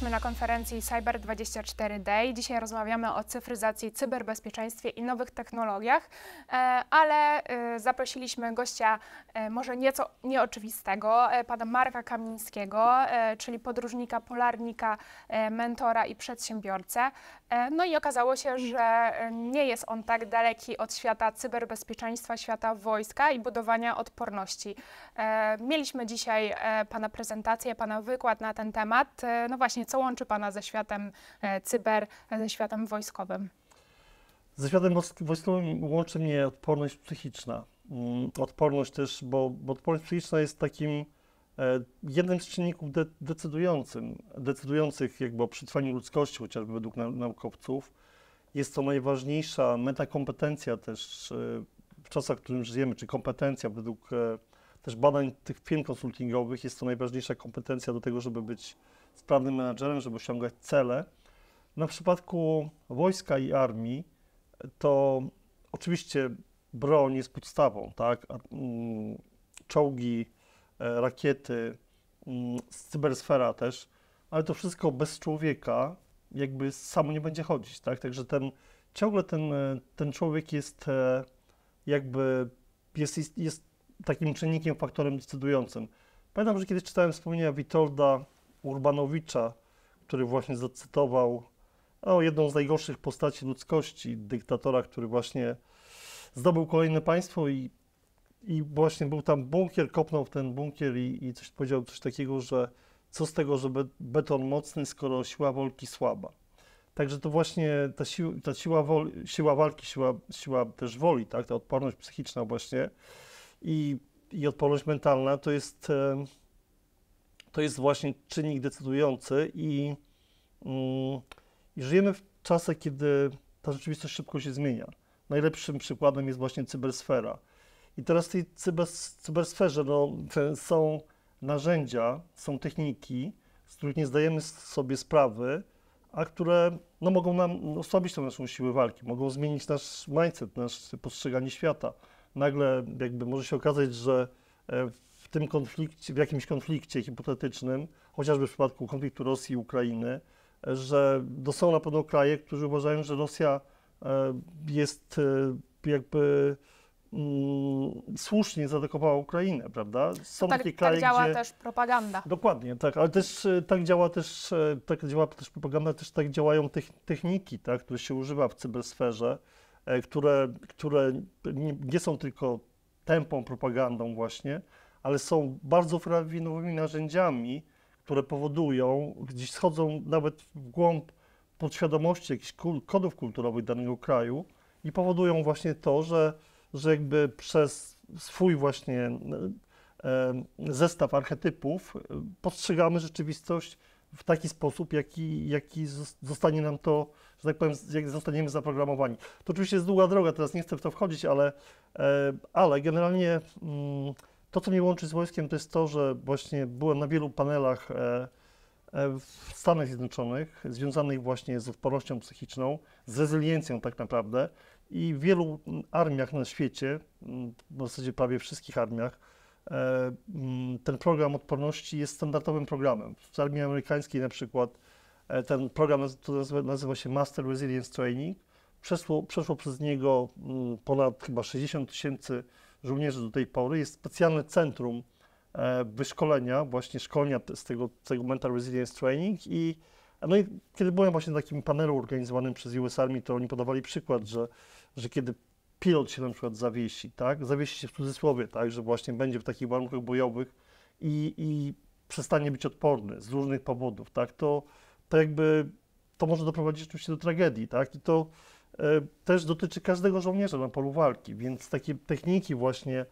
Jesteśmy na konferencji Cyber 24 Day. Dzisiaj rozmawiamy o cyfryzacji, cyberbezpieczeństwie i nowych technologiach, e, ale e, zaprosiliśmy gościa e, może nieco nieoczywistego, pana Marka Kamińskiego, czyli podróżnika, polarnika, mentora i przedsiębiorcę. No i okazało się, że nie jest on tak daleki od świata cyberbezpieczeństwa, świata wojska i budowania odporności. Mieliśmy dzisiaj pana prezentację, pana wykład na ten temat. No właśnie, co łączy Pana ze światem e, cyber, ze światem wojskowym? Ze światem wojskowym łączy mnie odporność psychiczna. Mm, odporność też, bo, bo odporność psychiczna jest takim e, jednym z czynników de decydującym, decydujących jakby o przetrwaniu ludzkości, chociażby według naukowców. Jest to najważniejsza metakompetencja też e, w czasach, w którym żyjemy, czy kompetencja według też badań tych firm konsultingowych jest to najważniejsza kompetencja do tego, żeby być sprawnym menadżerem, żeby osiągać cele. Na no, przypadku wojska i armii to oczywiście broń jest podstawą, tak? Mm, czołgi, e, rakiety, mm, cybersfera też, ale to wszystko bez człowieka jakby samo nie będzie chodzić, tak? Także ten, ciągle ten, e, ten człowiek jest e, jakby, jest, jest takim czynnikiem, faktorem decydującym. Pamiętam, że kiedyś czytałem wspomnienia Witolda Urbanowicza, który właśnie zacytował o no, jedną z najgorszych postaci ludzkości, dyktatora, który właśnie zdobył kolejne państwo i, i właśnie był tam bunkier, kopnął w ten bunkier i, i coś powiedział coś takiego, że co z tego, że beton mocny, skoro siła wolki słaba. Także to właśnie ta, siła, ta siła, woli, siła walki, siła, siła też woli, tak? ta odporność psychiczna właśnie i, i odporność mentalna to jest... E, to jest właśnie czynnik decydujący i, mm, i żyjemy w czasach, kiedy ta rzeczywistość szybko się zmienia. Najlepszym przykładem jest właśnie cybersfera. I teraz w tej cybersferze no, są narzędzia, są techniki, z których nie zdajemy sobie sprawy, a które no, mogą nam osłabić tą naszą siłę walki, mogą zmienić nasz mindset, nasze postrzeganie świata. Nagle jakby może się okazać, że e, tym konflikcie, w jakimś konflikcie hipotetycznym, chociażby w przypadku konfliktu Rosji i Ukrainy, że no, są na pewno kraje, którzy uważają, że Rosja e, jest e, jakby mm, słusznie zaatakowała Ukrainę, prawda? Są tak, takie tak kraje, tak działa gdzie... też propaganda. Dokładnie, tak, ale też e, tak działa też, tak działa też propaganda, też tak działają techniki, tak, które się używa w cybersferze, które, które nie, nie są tylko tępą propagandą właśnie, ale są bardzo frawinowymi narzędziami, które powodują, gdzieś schodzą nawet w głąb podświadomości jakichś kodów kulturowych danego kraju i powodują właśnie to, że, że jakby przez swój właśnie e, zestaw archetypów e, postrzegamy rzeczywistość w taki sposób, jaki, jaki zostanie nam to, że tak powiem, jak zostaniemy zaprogramowani. To oczywiście jest długa droga, teraz nie chcę w to wchodzić, ale, e, ale generalnie. Mm, to, co mnie łączy z wojskiem, to jest to, że właśnie byłem na wielu panelach e, e, w Stanach Zjednoczonych, związanych właśnie z odpornością psychiczną, z rezyliencją tak naprawdę. I w wielu armiach na świecie, mm, w zasadzie prawie wszystkich armiach, e, mm, ten program odporności jest standardowym programem. W armii amerykańskiej na przykład ten program nazywa, się Master Resilience Training. Przeszło, przeszło przez niego mm, ponad chyba 60 tysięcy żołnierzy do tej pory. Jest specjalne centrum e, wyszkolenia, właśnie szkolenia z tego mental Resilience Training i no i kiedy byłem właśnie na takim panelu organizowanym przez US Army, to oni podawali przykład, że, że kiedy pilot się na przykład zawiesi, tak, zawiesi się w cudzysłowie, tak, że właśnie będzie w takich warunkach bojowych i, i przestanie być odporny z różnych powodów, tak, to, to jakby to może doprowadzić oczywiście do tragedii, tak, i to E, też dotyczy każdego żołnierza na polu walki, więc takie techniki właśnie,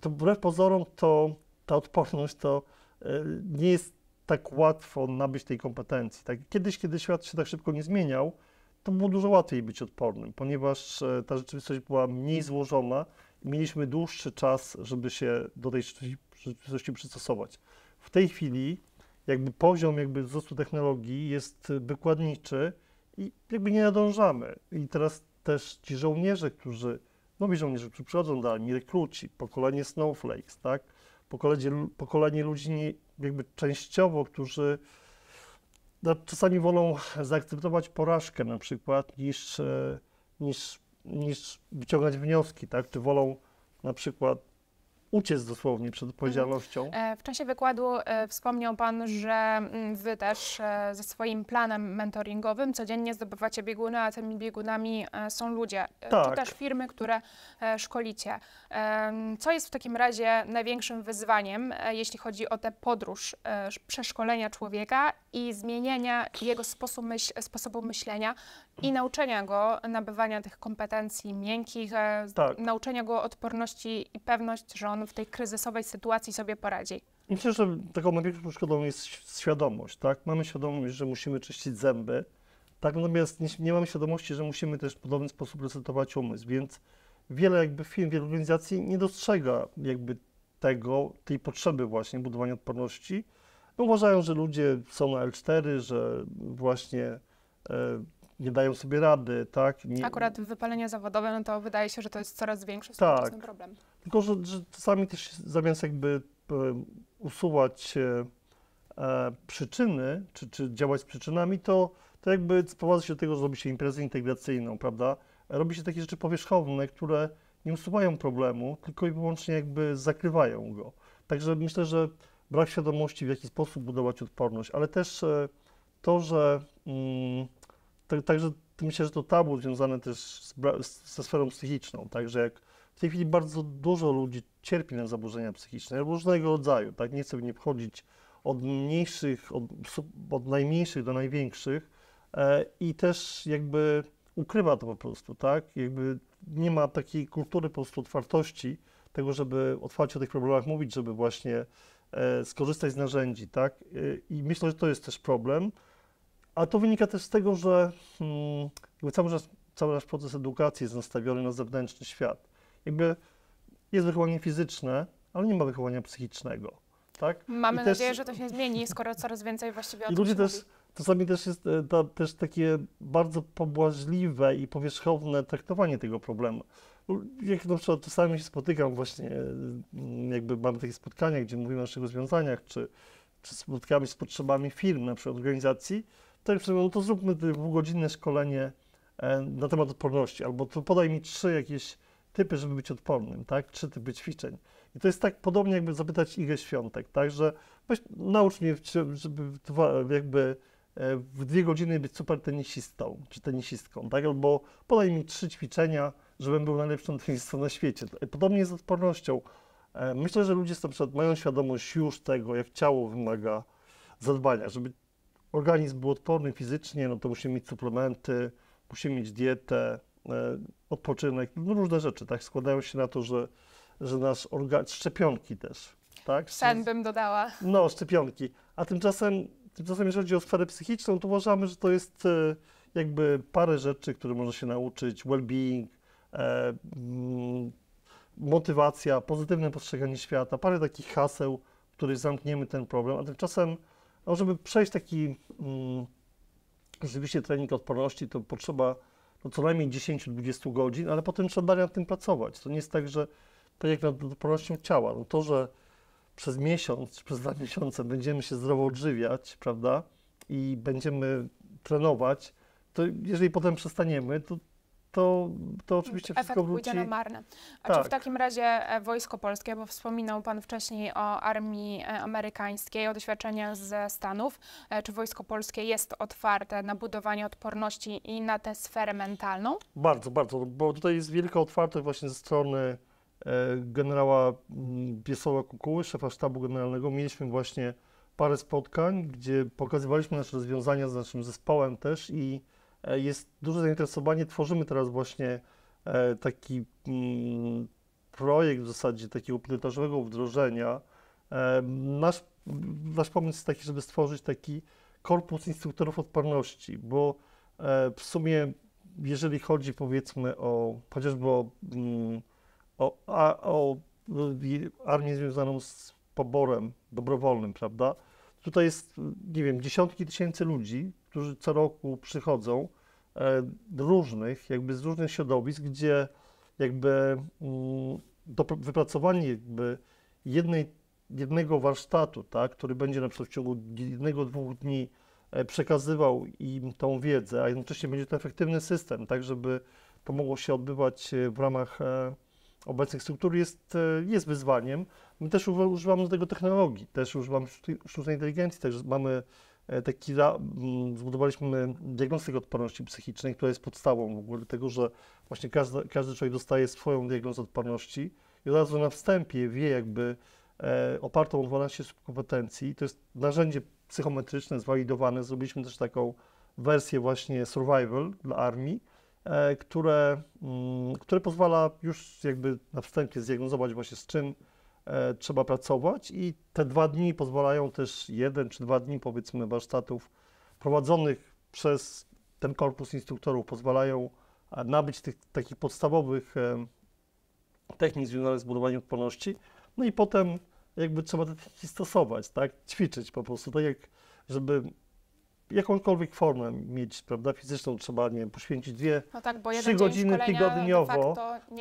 to wbrew pozorom to ta odporność to e, nie jest tak łatwo nabyć tej kompetencji. Tak, kiedyś, kiedy świat się tak szybko nie zmieniał, to było dużo łatwiej być odpornym, ponieważ e, ta rzeczywistość była mniej złożona i mieliśmy dłuższy czas, żeby się do tej rzeczywistości przystosować. W tej chwili jakby poziom jakby wzrostu technologii jest wykładniczy i jakby nie nadążamy. I teraz też ci żołnierze, którzy, nowi żołnierze, którzy przychodzą do armii, rekruci, pokolenie snowflakes, tak? Pokolenie, pokolenie ludzi jakby częściowo, którzy no, czasami wolą zaakceptować porażkę na przykład, niż, e, niż, niż wyciągać wnioski, tak? Czy wolą na przykład uciec dosłownie przed odpowiedzialnością. Mhm. E, w czasie wykładu e, wspomniał Pan, że mm, Wy też e, ze swoim planem mentoringowym codziennie zdobywacie bieguny, a tymi biegunami są ludzie, tak. czy też firmy, które szkolicie. Co jest w takim razie największym wyzwaniem, jeśli chodzi o tę podróż przeszkolenia człowieka i zmienienia jego sposobu, myśl, sposobu myślenia i nauczenia go nabywania tych kompetencji miękkich, e, tak. nauczenia go odporności i pewność, że on w tej kryzysowej sytuacji sobie poradzi. I myślę, że taką największą przeszkodą jest świadomość, tak? Mamy świadomość, że musimy czyścić zęby, tak? Natomiast nie, nie mamy świadomości, że musimy też w podobny sposób resetować umysł, więc wiele jakby firm, wiele organizacji nie dostrzega jakby tego, tej potrzeby właśnie budowania odporności, no, uważają, że ludzie są na L4, że właśnie e, nie dają sobie rady, tak? Nie... Akurat wypalenie zawodowe, no to wydaje się, że to jest coraz większy tak. problem. Tylko, że, że czasami też zamiast jakby e, usuwać e, przyczyny, czy, czy działać z przyczynami, to, to jakby sprowadza się do tego, że robi się imprezę integracyjną, prawda? Robi się takie rzeczy powierzchowne, które nie usuwają problemu, tylko i wyłącznie jakby zakrywają go. Także myślę, że brak świadomości, w jaki sposób budować odporność, ale też e, to, że mm, tak, także myślę, że to tabu związane też z, z, ze sferą psychiczną, także jak w tej chwili bardzo dużo ludzi cierpi na zaburzenia psychiczne różnego rodzaju, tak nie chcę nie wchodzić od mniejszych, od, od najmniejszych do największych e, i też jakby ukrywa to po prostu, tak? Jakby nie ma takiej kultury po prostu otwartości, tego, żeby otwarcie o tych problemach mówić, żeby właśnie E, skorzystać z narzędzi, tak? E, I myślę, że to jest też problem. A to wynika też z tego, że hmm, jakby cały, nasz, cały nasz proces edukacji jest nastawiony na zewnętrzny świat. Jakby jest wychowanie fizyczne, ale nie ma wychowania psychicznego. Tak? Mamy I nadzieję, też... że to się zmieni, skoro coraz więcej właściwie o I ludzie też mówi. Czasami też jest e, ta, też takie bardzo pobłażliwe i powierzchowne traktowanie tego problemu. Jak na przykład czasami się spotykam właśnie, e, jakby mamy takie spotkania, gdzie mówimy o naszych rozwiązaniach, czy, czy spotkamy się z potrzebami firm, na przykład organizacji, to jak no to zróbmy dwugodzinne szkolenie e, na temat odporności, albo to podaj mi trzy jakieś typy, żeby być odpornym, tak? Trzy typy ćwiczeń. I to jest tak podobnie, jakby zapytać Igę Świątek, tak? Że weź, naucz mnie, żeby jakby E, w dwie godziny być super tenisistą czy tenisistką, tak? Albo podaj mi trzy ćwiczenia, żebym był najlepszym tenisistą na świecie. E, podobnie z odpornością. E, myślę, że ludzie na mają świadomość już tego, jak ciało wymaga zadbania. Żeby organizm był odporny fizycznie, no to musimy mieć suplementy, musimy mieć dietę, odpoczynek, no różne rzeczy, tak? Składają się na to, że, że nasz organizm, szczepionki też, tak? Sen bym dodała. No, szczepionki. A tymczasem Tymczasem, jeżeli chodzi o sferę psychiczną, to uważamy, że to jest e, jakby parę rzeczy, które można się nauczyć, well-being, e, mm, motywacja, pozytywne postrzeganie świata, parę takich haseł, w których zamkniemy ten problem, a tymczasem, no, żeby przejść taki mm, rzeczywiście trening odporności, to potrzeba no, co najmniej 10-20 godzin, ale potem trzeba dalej nad tym pracować. To nie jest tak, że tak jak nad odpornością ciała, no, to, że przez miesiąc czy przez dwa miesiące będziemy się zdrowo odżywiać, prawda, i będziemy trenować, to jeżeli potem przestaniemy, to to, to oczywiście wszystko Efekt wróci. pójdzie na marne. A tak. czy w tak. takim razie e, Wojsko Polskie, bo wspominał Pan wcześniej o armii e, amerykańskiej, o doświadczeniach ze Stanów, e, czy Wojsko Polskie jest otwarte na budowanie odporności i na tę sferę mentalną? Bardzo, bardzo, bo tutaj jest wielka otwartość właśnie ze strony E, generała Biesoła mm, Kukuły, szefa sztabu generalnego, mieliśmy właśnie parę spotkań, gdzie pokazywaliśmy nasze rozwiązania z naszym zespołem też i e, jest duże zainteresowanie. Tworzymy teraz właśnie e, taki mm, projekt w zasadzie takiego pilotażowego wdrożenia. Nasz, nasz pomysł jest taki, żeby stworzyć taki korpus instruktorów odporności, bo w sumie jeżeli chodzi powiedzmy o chociażby o mm, o, a, o armię związaną z poborem dobrowolnym, prawda? Tutaj jest, nie wiem, dziesiątki tysięcy ludzi, którzy co roku przychodzą e, różnych, jakby z różnych środowisk, gdzie jakby mm, do, wypracowanie jakby jednej, jednego warsztatu, tak, który będzie na przykład w ciągu jednego, dwóch dni e, przekazywał im tą wiedzę, a jednocześnie będzie to efektywny system, tak, żeby to mogło się odbywać e, w ramach e, obecnych struktur jest, e, jest wyzwaniem. My też używamy do tego technologii, też używamy sztucznej inteligencji, także mamy e, taki, mm, zbudowaliśmy diagnostykę odporności psychicznej, która jest podstawą w ogóle tego, że właśnie każdy, każdy człowiek dostaje swoją diagnozę odporności i od razu na wstępie wie jakby e, opartą o 12 kompetencji. To jest narzędzie psychometryczne, zwalidowane. Zrobiliśmy też taką wersję właśnie survival dla armii, E, które, mm, które pozwala już jakby na wstępie zdiagnozować właśnie z czym e, trzeba pracować i te dwa dni pozwalają też jeden czy dwa dni powiedzmy warsztatów prowadzonych przez ten korpus instruktorów pozwalają e, nabyć tych takich podstawowych technik związanych z budowaniem odporności, no i potem jakby trzeba te techniki stosować, tak, ćwiczyć po prostu, tak jak żeby jakąkolwiek formę mieć, prawda, fizyczną trzeba, nie wiem, poświęcić dwie, no tak, trzy godziny tygodniowo.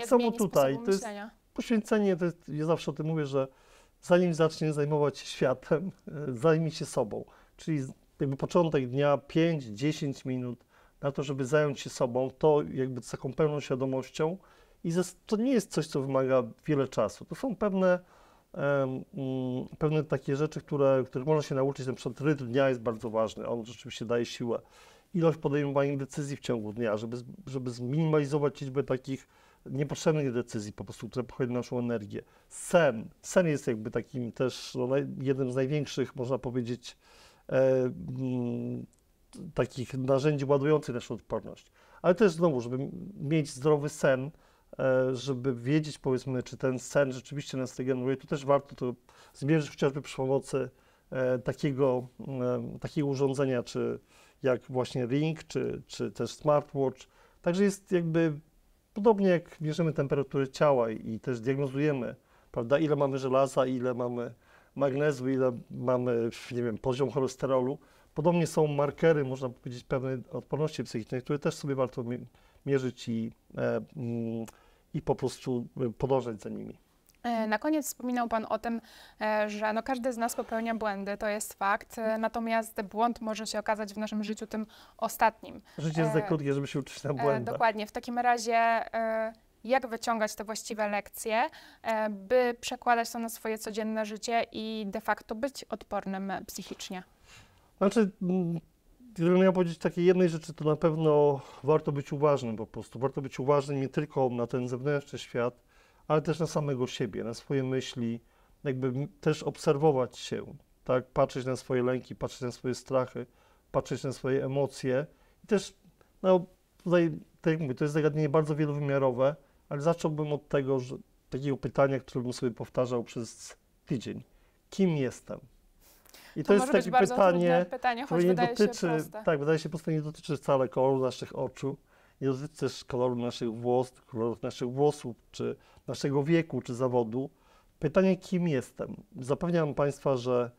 Samo tutaj, to jest poświęcenie, to jest, ja zawsze o tym mówię, że zanim zacznie zajmować się światem, e, zajmij się sobą. Czyli jakby początek dnia 5-10 minut na to, żeby zająć się sobą, to jakby z taką pełną świadomością. I to nie jest coś, co wymaga wiele czasu. To są pewne Mm, pewne takie rzeczy, które, których można się nauczyć, na przykład rytm dnia jest bardzo ważny, on rzeczywiście daje siłę. Ilość podejmowanych decyzji w ciągu dnia, żeby, żeby zminimalizować liczbę takich niepotrzebnych decyzji po prostu, które pochłonią naszą energię. Sen. Sen jest jakby takim też no, jednym z największych, można powiedzieć, e, m, mm, takich narzędzi ładujących naszą odporność. Ale też znowu, żeby mieć zdrowy sen, E, żeby wiedzieć, powiedzmy, czy ten sen rzeczywiście nas regeneruje, tak to też warto to zmierzyć chociażby przy pomocy e, takiego, e, takiego urządzenia, czy jak właśnie Ring, czy, czy też smartwatch. Także jest jakby podobnie jak mierzymy temperaturę ciała i, też diagnozujemy, prawda, ile mamy żelaza, ile mamy magnezu, ile mamy, nie wiem, poziom cholesterolu. Podobnie są markery, można powiedzieć, pewnej odporności psychicznej, które też sobie warto mierzyć i e, mm, i po prostu y, podążać za nimi. E, na koniec wspominał Pan o tym, e, że no każdy z nas popełnia błędy, to jest fakt, e, natomiast błąd może się okazać w naszym życiu tym ostatnim. Życie jest za krótkie, żeby się uczyć na błędach. Dokładnie, w takim razie jak wyciągać te właściwe lekcje, by przekładać to na swoje codzienne życie i de facto być odpornym psychicznie? Znaczy, gdybym miał powiedzieć takiej jednej rzeczy, to na pewno warto być uważnym po prostu. Warto być uważnym nie tylko na ten zewnętrzny świat, ale też na samego siebie, na swoje myśli, jakby też obserwować się, tak, patrzeć na swoje lęki, patrzeć na swoje strachy, patrzeć na swoje emocje i też, no tutaj, tak jak mówię, to jest zagadnienie bardzo wielowymiarowe, ale zacząłbym od tego, że takiego pytania, które bym sobie powtarzał przez tydzień. Kim jestem? I to, to jest takie pytanie, pytanie, które nie dotyczy, tak, wydaje się po prostu nie dotyczy wcale koloru naszych oczu, nie dotyczy też koloru naszych włosów, koloru naszych włosów, czy naszego wieku, czy zawodu. Pytanie, kim jestem? Zapewniam Państwa, że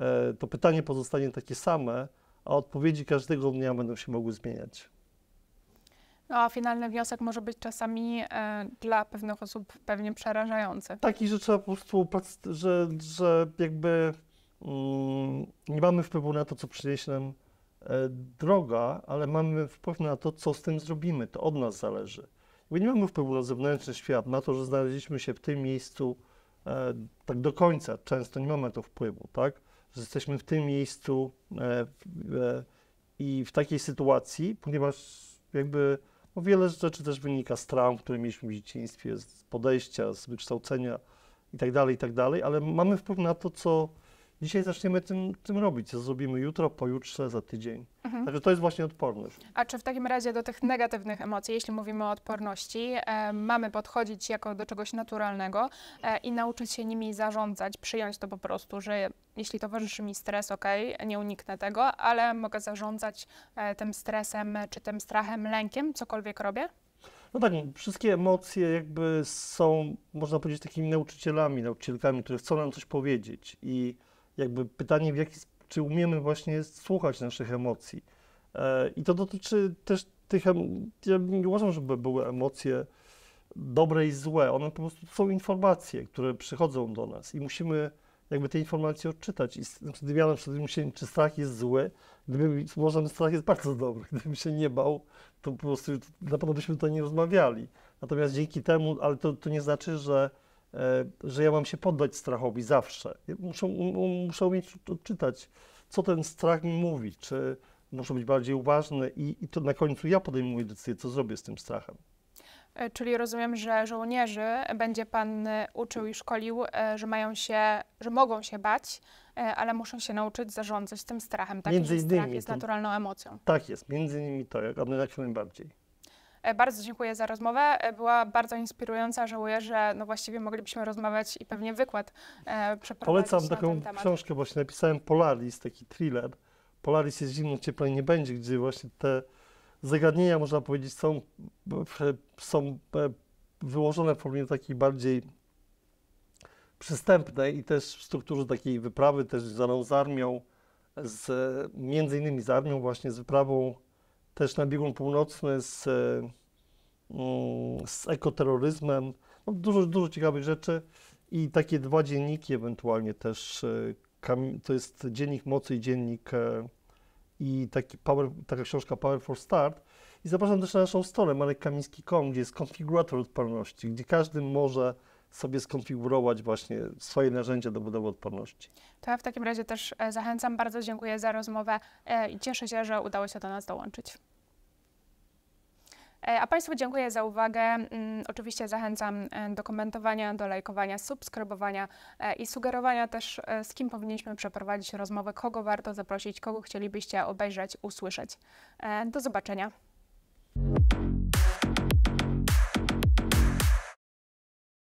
e, to pytanie pozostanie takie same, a odpowiedzi każdego dnia będą się mogły zmieniać. No a finalny wniosek może być czasami e, dla pewnych osób pewnie przerażający. Taki, że trzeba po prostu, że, że jakby Mm, nie mamy wpływu na to, co przyniesie nam e, droga, ale mamy wpływ na to, co z tym zrobimy. To od nas zależy. Nie mamy wpływu na zewnętrzny świat, na to, że znaleźliśmy się w tym miejscu e, tak do końca. Często nie mamy to wpływu, tak? Że jesteśmy w tym miejscu e, i w takiej sytuacji, ponieważ jakby no wiele rzeczy też wynika z traum, które mieliśmy w dzieciństwie, z podejścia, z wykształcenia itd., tak itd., tak ale mamy wpływ na to, co Dzisiaj zaczniemy tym, tym robić, co zrobimy jutro, pojutrze, za tydzień. Mhm. Także to jest właśnie odporność. A czy w takim razie do tych negatywnych emocji, jeśli mówimy o odporności, e, mamy podchodzić jako do czegoś naturalnego e, i nauczyć się nimi zarządzać, przyjąć to po prostu, że jeśli towarzyszy mi stres, ok, nie uniknę tego, ale mogę zarządzać e, tym stresem, czy tym strachem, lękiem, cokolwiek robię? No tak, wszystkie emocje jakby są, można powiedzieć, takimi nauczycielami, nauczycielkami, które chcą nam coś powiedzieć i jakby pytanie, w jaki, czy umiemy właśnie słuchać naszych emocji. E, I to dotyczy też tych, ja nie uważam, żeby były emocje dobre i złe, one po prostu są informacje, które przychodzą do nas i musimy jakby te informacje odczytać. I gdybym znaczy, ja na przykład myślałem, czy strach jest zły, gdybym uważam, że strach jest bardzo dobry, gdybym się nie bał, to po prostu na pewno byśmy tutaj nie rozmawiali. Natomiast dzięki temu, ale to, to nie znaczy, że E, że ja mam się poddać strachowi zawsze. Muszę, muszę umieć odczytać, co ten strach mi mówi, czy muszę być bardziej uważny i, i to na końcu ja podejmuję decyzję, co zrobię z tym strachem. E, czyli rozumiem, że żołnierzy będzie Pan e, uczył i szkolił, że mają się, że mogą się bać, ale muszą się nauczyć zarządzać tym strachem. Tak, między innymi, strach jest naturalną emocją. Tak jest, między innymi to, jak, jak najbardziej. E, bardzo dziękuję za rozmowę. E, była bardzo inspirująca. Żałuję, że no właściwie moglibyśmy rozmawiać i pewnie wykład e, przeprowadzić. Polecam taką książkę, właśnie napisałem Polaris, taki thriller. Polaris jest zimno, cieplej nie będzie, gdzie właśnie te zagadnienia, można powiedzieć, są, są wyłożone w formie takiej bardziej przystępnej i też w strukturze takiej wyprawy, też z armią, z, między innymi z armią, właśnie z wyprawą też na biegun północny z, e, mm, z ekoterroryzmem. No, dużo, dużo ciekawych rzeczy i takie dwa dzienniki ewentualnie też. E, to jest dziennik mocy i dziennik e, i taki power, taka książka Power for Start. I zapraszam też na naszą stronę marekkamiński.com, gdzie jest konfigurator odporności, gdzie każdy może sobie skonfigurować właśnie swoje narzędzia do budowy odporności. To ja w takim razie też zachęcam, bardzo dziękuję za rozmowę i cieszę się, że udało się do nas dołączyć. E, a Państwu dziękuję za uwagę. Mm, oczywiście zachęcam e, do komentowania, do lajkowania, subskrybowania e, i sugerowania też, z kim powinniśmy przeprowadzić rozmowę, kogo warto zaprosić, kogo chcielibyście obejrzeć, usłyszeć. Do zobaczenia.